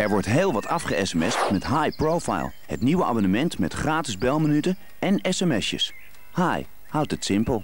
Er wordt heel wat afge-sms'd met High Profile. Het nieuwe abonnement met gratis belminuten en sms'jes. Hi houdt het simpel.